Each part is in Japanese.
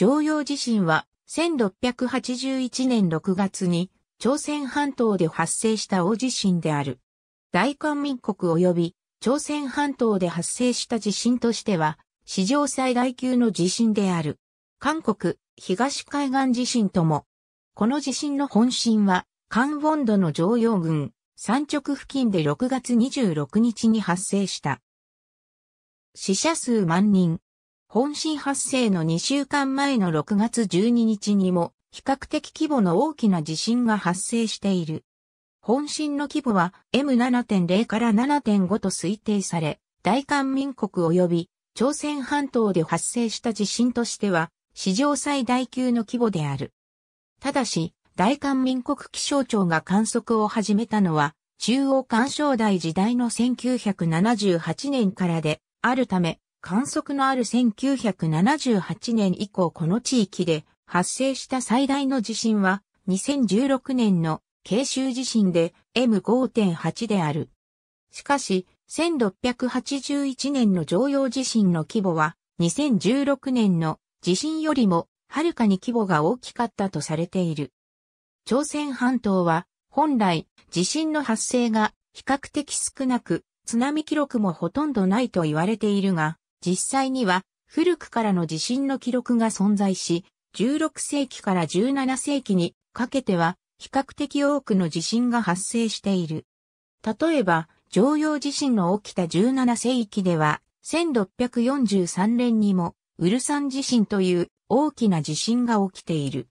常陽地震は1681年6月に朝鮮半島で発生した大地震である。大韓民国及び朝鮮半島で発生した地震としては史上最大級の地震である。韓国東海岸地震とも。この地震の本震は関温度の常陽群山直付近で6月26日に発生した。死者数万人、本震発生の2週間前の6月12日にも、比較的規模の大きな地震が発生している。本震の規模は M7.0 から7.5と推定され、大韓民国及び朝鮮半島で発生した地震としては、史上最大級の規模である。ただし、大韓民国気象庁が観測を始めたのは、中央干渉台時代の1978年からで、あるため、観測のある1978年以降この地域で発生した最大の地震は2016年の慶州地震で M5.8 である。しかし、1681年の常用地震の規模は2016年の地震よりもはるかに規模が大きかったとされている。朝鮮半島は本来地震の発生が比較的少なく津波記録もほとんどないと言われているが、実際には古くからの地震の記録が存在し、16世紀から17世紀にかけては比較的多くの地震が発生している。例えば、常用地震の起きた17世紀では、1643年にもウルサン地震という大きな地震が起きている。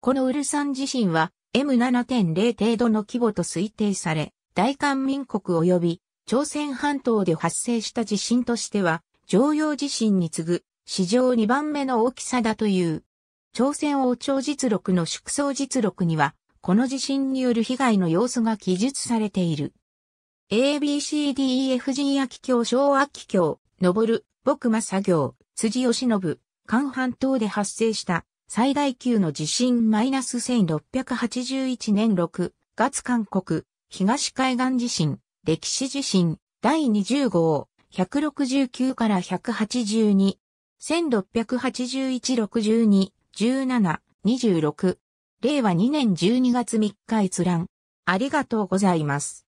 このウルサン地震は M7.0 程度の規模と推定され、大韓民国及び朝鮮半島で発生した地震としては常用地震に次ぐ史上2番目の大きさだという。朝鮮王朝実録の縮小実録には、この地震による被害の様子が記述されている。ABCDEFG 秋京和秋京、昇る、僕間作業、辻義信、関半島で発生した最大級の地震マイナス1681年6月韓国東海岸地震歴史地震第20号169から182、1681-62、17、26。令和2年12月3日閲覧。ありがとうございます。